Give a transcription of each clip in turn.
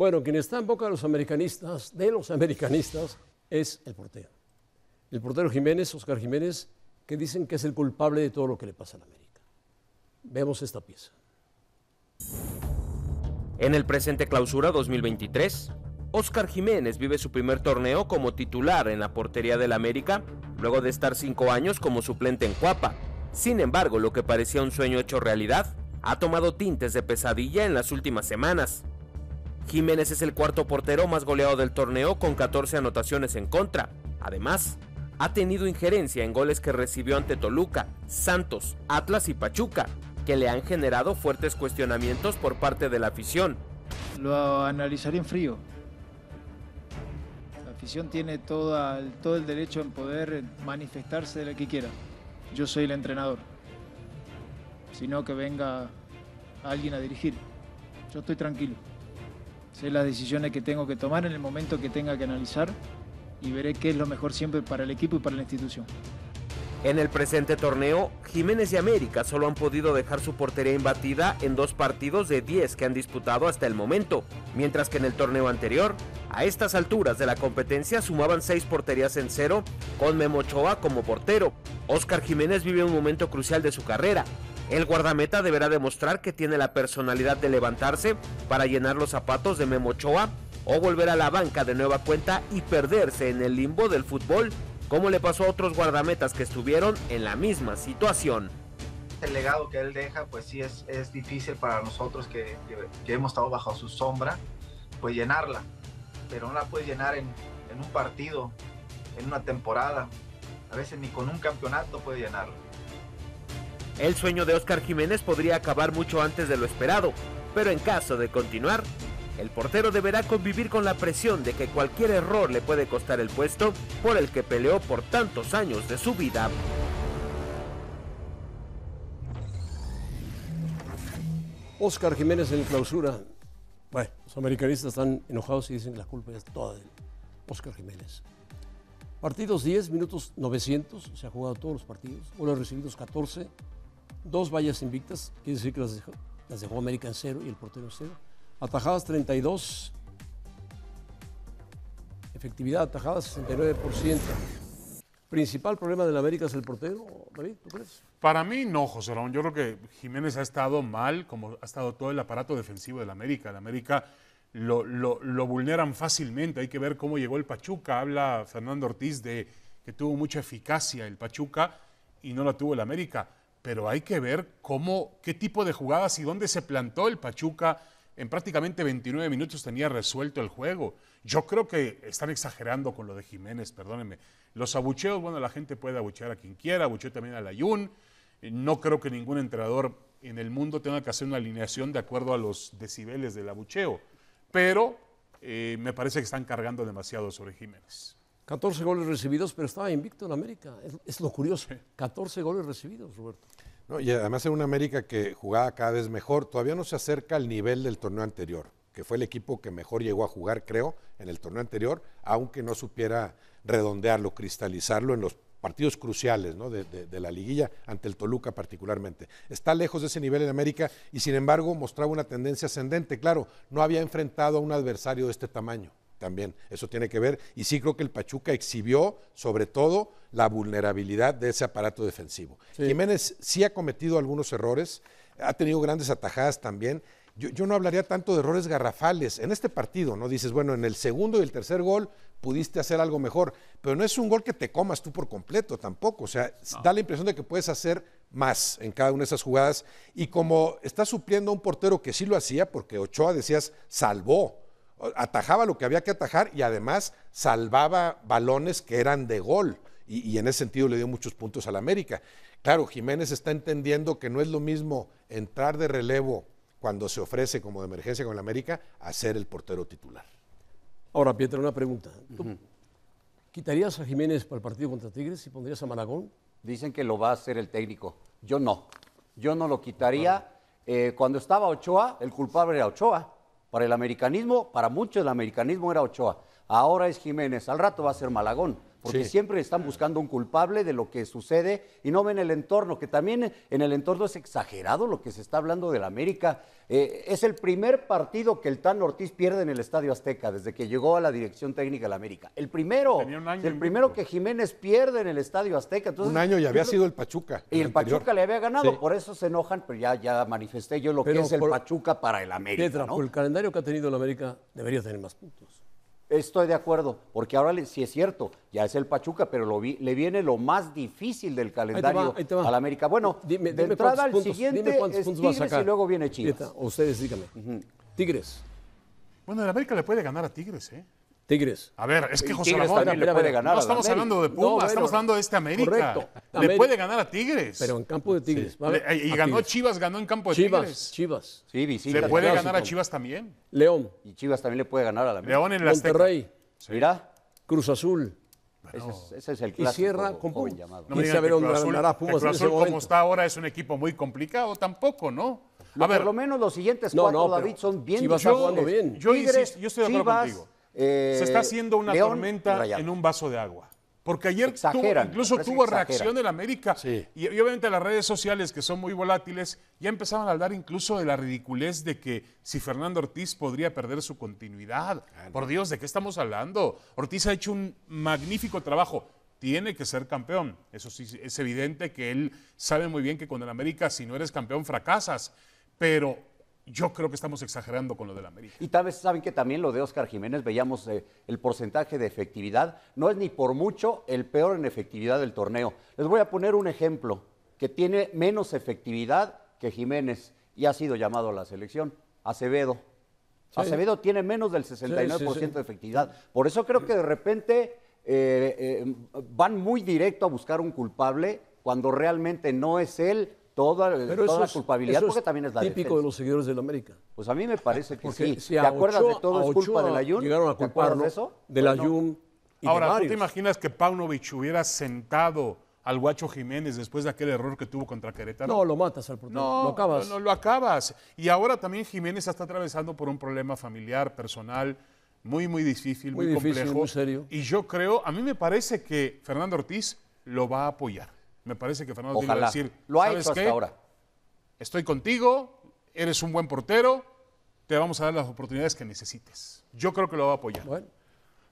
Bueno, quien está en boca de los americanistas, de los americanistas, es el portero. El portero Jiménez, Oscar Jiménez, que dicen que es el culpable de todo lo que le pasa a América. Vemos esta pieza. En el presente clausura 2023, Oscar Jiménez vive su primer torneo como titular en la portería del América, luego de estar cinco años como suplente en Cuapa. Sin embargo, lo que parecía un sueño hecho realidad ha tomado tintes de pesadilla en las últimas semanas. Jiménez es el cuarto portero más goleado del torneo con 14 anotaciones en contra. Además, ha tenido injerencia en goles que recibió ante Toluca, Santos, Atlas y Pachuca, que le han generado fuertes cuestionamientos por parte de la afición. Lo analizaré en frío. La afición tiene todo el derecho en poder manifestarse de lo que quiera. Yo soy el entrenador, Si no que venga alguien a dirigir. Yo estoy tranquilo. Sé las decisiones que tengo que tomar en el momento que tenga que analizar y veré qué es lo mejor siempre para el equipo y para la institución. En el presente torneo, Jiménez y América solo han podido dejar su portería imbatida en dos partidos de 10 que han disputado hasta el momento, mientras que en el torneo anterior, a estas alturas de la competencia sumaban seis porterías en cero, con Memochoa como portero. Oscar Jiménez vive un momento crucial de su carrera, el guardameta deberá demostrar que tiene la personalidad de levantarse para llenar los zapatos de Memochoa o volver a la banca de nueva cuenta y perderse en el limbo del fútbol, como le pasó a otros guardametas que estuvieron en la misma situación. El legado que él deja, pues sí es, difícil para nosotros que, hemos estado bajo su sombra, pues llenarla, pero no la puede llenar en, en un partido, en una temporada, a veces ni con un campeonato puede llenarla. El sueño de Oscar Jiménez podría acabar mucho antes de lo esperado, pero en caso de continuar, el portero deberá convivir con la presión de que cualquier error le puede costar el puesto por el que peleó por tantos años de su vida. Oscar Jiménez en clausura. Bueno, los americanistas están enojados y dicen que la culpa es toda de Oscar Jiménez. Partidos 10, minutos 900, se ha jugado todos los partidos, los recibidos 14, dos vallas invictas, quiere decir que las dejó, América en cero y el portero en cero. Atajadas 32, efectividad atajada 69%. ¿Principal problema del América es el portero, Para mí no, José Ramón. Yo creo que Jiménez ha estado mal, como ha estado todo el aparato defensivo del América. El América lo, lo, vulneran fácilmente. Hay que ver cómo llegó el Pachuca. Habla Fernando Ortiz de que tuvo mucha eficacia el Pachuca y no la tuvo el América pero hay que ver cómo, qué tipo de jugadas y dónde se plantó el Pachuca. En prácticamente 29 minutos tenía resuelto el juego. Yo creo que están exagerando con lo de Jiménez, perdónenme. Los abucheos, bueno, la gente puede abuchear a quien quiera, abucheó también al Ayun. No creo que ningún entrenador en el mundo tenga que hacer una alineación de acuerdo a los decibeles del abucheo, pero eh, me parece que están cargando demasiado sobre Jiménez. 14 goles recibidos, pero estaba invicto en América. Es, lo curioso. 14 goles recibidos, Roberto. No, y además en una América que jugaba cada vez mejor, todavía no se acerca al nivel del torneo anterior, que fue el equipo que mejor llegó a jugar, creo, en el torneo anterior, aunque no supiera redondearlo, cristalizarlo en los partidos cruciales de, la liguilla, ante el Toluca particularmente. Está lejos de ese nivel en América y sin embargo mostraba una tendencia ascendente. Claro, no había enfrentado a un adversario de este tamaño también. Eso tiene que ver. Y sí creo que el Pachuca exhibió, sobre todo, la vulnerabilidad de ese aparato defensivo. Jiménez sí ha cometido algunos errores, ha tenido grandes atajadas también. Yo, no hablaría tanto de errores garrafales en este partido, ¿no? Dices, bueno, en el segundo y el tercer gol pudiste hacer algo mejor, pero no es un gol que te comas tú por completo tampoco. O sea, da la impresión de que puedes hacer más en cada una de esas jugadas. Y como está supliendo a un portero que sí lo hacía, porque Ochoa, decías, salvó atajaba lo que había que atajar y además salvaba balones que eran de gol. Y, en ese sentido le dio muchos puntos al América. Claro, Jiménez está entendiendo que no es lo mismo entrar de relevo cuando se ofrece como de emergencia con el América a ser el portero titular. Ahora, Pietro, una pregunta. quitarías a Jiménez para el partido contra Tigres y pondrías a Maragón? Dicen que lo va a hacer el técnico. Yo no. Yo no lo quitaría. Eh, cuando estaba Ochoa, el culpable era Ochoa. Para el americanismo, para muchos el americanismo era Ochoa. Ahora es Jiménez, al rato va a ser Malagón porque siempre están buscando un culpable de lo que sucede y no ven el entorno, que también en el entorno es exagerado lo que se está hablando del América. Eh, es el primer partido que el Tan Ortiz pierde en el Estadio Azteca desde que llegó a la dirección técnica de América. El primero, el primero que Jiménez pierde en el Estadio Azteca. Entonces, un año y había sido el Pachuca. Y el, Pachuca le había ganado, por eso se enojan, pero ya, ya manifesté yo lo que es el Pachuca para el América. por el calendario que ha tenido el América, debería tener más puntos. Estoy de acuerdo, porque ahora sí es cierto, ya es el Pachuca, pero le viene lo más difícil del calendario al América. Bueno, eh, dime, de entrada al siguiente es Tigres y luego viene Chivas. Ustedes díganme. Tigres. Bueno, el América le puede ganar a Tigres, ¿eh? Tigres. A ver, es que José Ramón ganar. No estamos hablando de Pumas, estamos hablando de este América. Correcto. Le puede ganar a Tigres. Pero en campo de Tigres. y ganó Chivas, ganó en campo de Chivas, Tigres. Chivas, Sí, visita. ¿Le puede ganar a Chivas también? León. Y Chivas también le puede ganar a la América. León en la Monterrey. Mira. Cruz Azul. ese, es, el clásico. Y cierra con Pumas. No me digan que Cruz Azul, Pumas Cruz Azul como está ahora, es un equipo muy complicado tampoco, ¿no? A ver, por lo menos los siguientes cuatro, David, son bien Chivas jugando bien. Yo, estoy de acuerdo contigo. Eh, Se está haciendo una tormenta en un vaso de agua. Porque ayer incluso tuvo reacción en América. Y, obviamente las redes sociales, que son muy volátiles, ya empezaban a hablar incluso de la ridiculez de que si Fernando Ortiz podría perder su continuidad. Por Dios, ¿de qué estamos hablando? Ortiz ha hecho un magnífico trabajo. Tiene que ser campeón. Eso sí, es evidente que él sabe muy bien que con el América, si no eres campeón, fracasas. Pero yo creo que estamos exagerando con lo de la América. Y tal vez saben que también lo de Oscar Jiménez, veíamos eh, el porcentaje de efectividad, no es ni por mucho el peor en efectividad del torneo. Les voy a poner un ejemplo que tiene menos efectividad que Jiménez y ha sido llamado a la selección, Acevedo. Acevedo tiene menos del 69% de efectividad. Por eso creo que de repente eh, eh, van muy directo a buscar un culpable cuando realmente no es él toda, Pero la culpabilidad, porque también es la típico de los seguidores del América. Pues a mí me parece que sí. ¿Te acuerdas de todo es culpa de la Llegaron a culparlo de eso? de la Jun. ahora, ¿tú te imaginas que Paunovic hubiera sentado al Guacho Jiménez después de aquel error que tuvo contra Querétaro? No, lo matas al portero, no, lo acabas. No, lo acabas. Y ahora también Jiménez está atravesando por un problema familiar, personal, muy, muy difícil, muy, muy difícil, complejo. Muy serio. Y yo creo, a mí me parece que Fernando Ortiz lo va a apoyar me parece que Fernando tiene decir, lo ¿sabes ahora. Estoy contigo, eres un buen portero, te vamos a dar las oportunidades que necesites. Yo creo que lo va a apoyar.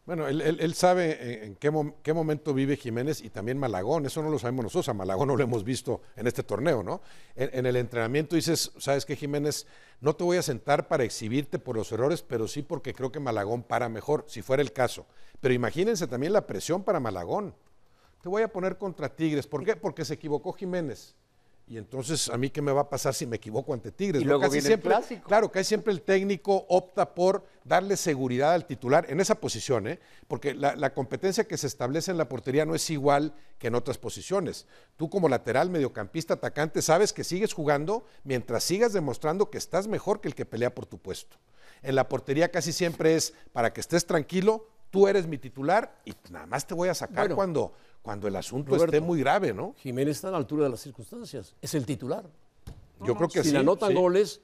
Bueno. él, sabe en qué, momento vive Jiménez y también Malagón, eso no lo sabemos nosotros, a Malagón no lo hemos visto en este torneo, ¿no? En, en, el entrenamiento dices, ¿sabes qué, Jiménez? No te voy a sentar para exhibirte por los errores, pero sí porque creo que Malagón para mejor, si fuera el caso. Pero imagínense también la presión para Malagón te voy a poner contra Tigres. ¿Por qué? Porque se equivocó Jiménez. Y entonces, ¿a mí qué me va a pasar si me equivoco ante Tigres? luego clásico. Claro, casi siempre el técnico opta por darle seguridad al titular en esa posición, ¿eh? porque la, competencia que se establece en la portería no es igual que en otras posiciones. Tú como lateral, mediocampista, atacante, sabes que sigues jugando mientras sigas demostrando que estás mejor que el que pelea por tu puesto. En la portería casi siempre es, para que estés tranquilo, tú eres mi titular y nada más te voy a sacar cuando cuando el asunto esté muy grave, ¿no? Jiménez está a la altura de las circunstancias, es el titular. Yo creo que si sí. Si le anotan goles.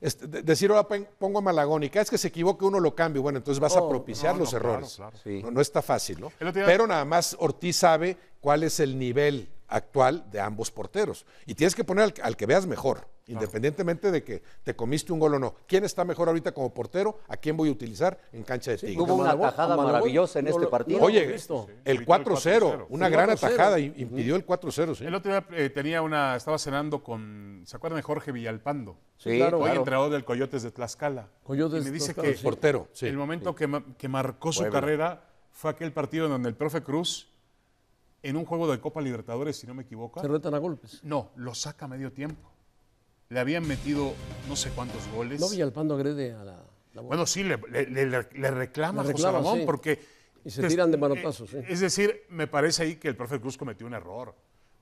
decir, ahora pongo a Malagón y cada vez que se equivoque uno lo cambio. bueno, entonces vas a propiciar los errores. No, está fácil, ¿no? Pero nada más Ortiz sabe cuál es el nivel actual de ambos porteros. Y tienes que poner al, que veas mejor, independientemente de que te comiste un gol o no. ¿Quién está mejor ahorita como portero? ¿A quién voy a utilizar en cancha de Tigres? hubo una atajada maravillosa en este partido. Oye, el 4-0, una gran atajada impidió el 4-0. El otro día eh, tenía una, estaba cenando con, ¿se acuerdan de Jorge Villalpando? Sí, claro, Hoy entrenador del Coyotes de Tlaxcala. Coyotes y me dice que portero, el momento que, marcó su carrera fue aquel partido en donde el profe Cruz en un juego de Copa Libertadores, si no me equivoco. ¿Se retan a golpes? No, lo saca a medio tiempo. Le habían metido no sé cuántos goles. No, Villalpando agrede a la... bueno, sí, le, reclama, a José Ramón porque... Y se tiran de manotazos. Eh, es decir, me parece ahí que el profe Cruz cometió un error.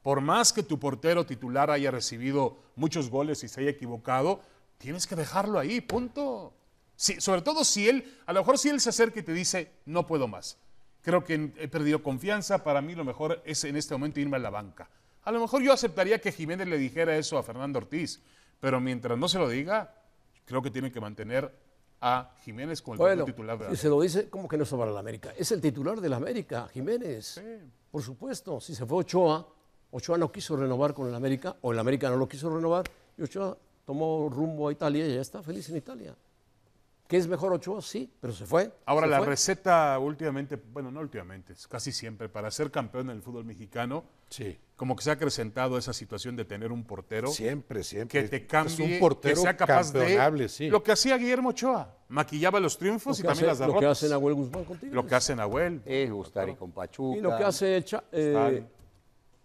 Por más que tu portero titular haya recibido muchos goles y se haya equivocado, tienes que dejarlo ahí, punto. Sí, sobre todo si él, a lo mejor si él se acerca y te dice, no puedo más, creo que he perdido confianza, para mí lo mejor es en este momento irme a la banca. A lo mejor yo aceptaría que Jiménez le dijera eso a Fernando Ortiz, pero mientras no se lo diga, creo que tiene que mantener a Jiménez como el titular de la si se lo dice, ¿cómo que no para la América? Es el titular de la América, Jiménez. Por supuesto, si se fue Ochoa, Ochoa no quiso renovar con el América, o el América no lo quiso renovar, y Ochoa tomó rumbo a Italia y ya está feliz en Italia. ¿Qué es mejor Ochoa? Sí, pero se fue. Ahora, la receta últimamente, bueno, no últimamente, es casi siempre, para ser campeón en el fútbol mexicano, sí. como que se ha acrecentado esa situación de tener un portero. Siempre, siempre. Que te cambie, un portero que sea capaz de. Lo que hacía Guillermo Ochoa, maquillaba los triunfos y también las derrotas. Lo que hace Nahuel Guzmán contigo. Lo que hace Nahuel. Gustari con Pachuca. Y lo que hace eh,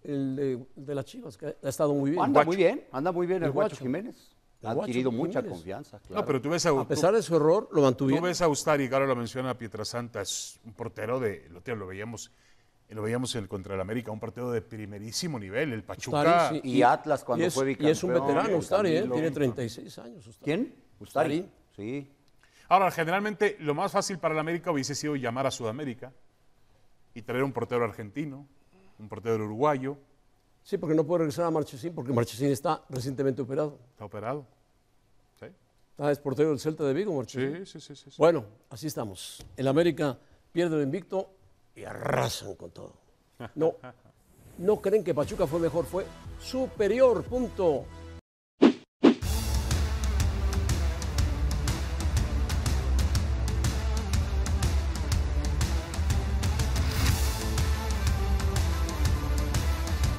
el de, las Chivas, que ha estado muy bien. Anda muy bien, anda muy bien el Guacho Jiménez ha adquirido mucha confianza. Claro. pero tú a, pesar de su error, lo mantuvieron. Tú ves a Ustari, claro, lo menciona a Pietrasanta, es un portero de, lo, lo veíamos lo veíamos en el contra el América, un partido de primerísimo nivel, el Pachuca. y, Atlas cuando fue bicampeón. Y es un veterano, Ustari, ¿eh? tiene 36 años. ¿Quién? Ustari. Sí. Ahora, generalmente lo más fácil para el América hubiese sido llamar a Sudamérica y traer un portero argentino, un portero uruguayo, Sí, porque no puede regresar a Marchesín, porque Marchesín está recientemente operado. Está operado. Sí. Está portero del Celta de Vigo, Marchesín. Sí, sí, sí, Bueno, así estamos. El América pierde el invicto y arrasan con todo. No, no creen que Pachuca fue mejor, fue superior, punto.